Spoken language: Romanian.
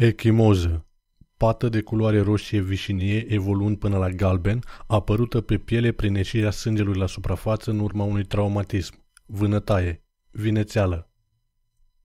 Echimoză pată de culoare roșie vișinie evoluând până la galben, apărută pe piele prin ieșirea sângelui la suprafață în urma unui traumatism. Vânătaie. Vinețeală.